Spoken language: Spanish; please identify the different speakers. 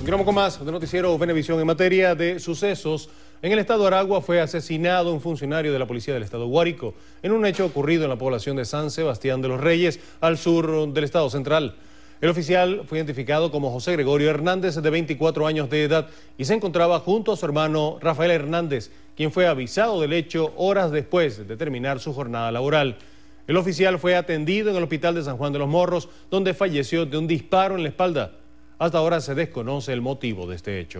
Speaker 1: Continuamos con más de Noticiero Venevisión en materia de sucesos. En el estado Aragua fue asesinado un funcionario de la policía del estado Guárico en un hecho ocurrido en la población de San Sebastián de los Reyes, al sur del estado central. El oficial fue identificado como José Gregorio Hernández, de 24 años de edad, y se encontraba junto a su hermano Rafael Hernández, quien fue avisado del hecho horas después de terminar su jornada laboral. El oficial fue atendido en el hospital de San Juan de los Morros, donde falleció de un disparo en la espalda. Hasta ahora se desconoce el motivo de este hecho.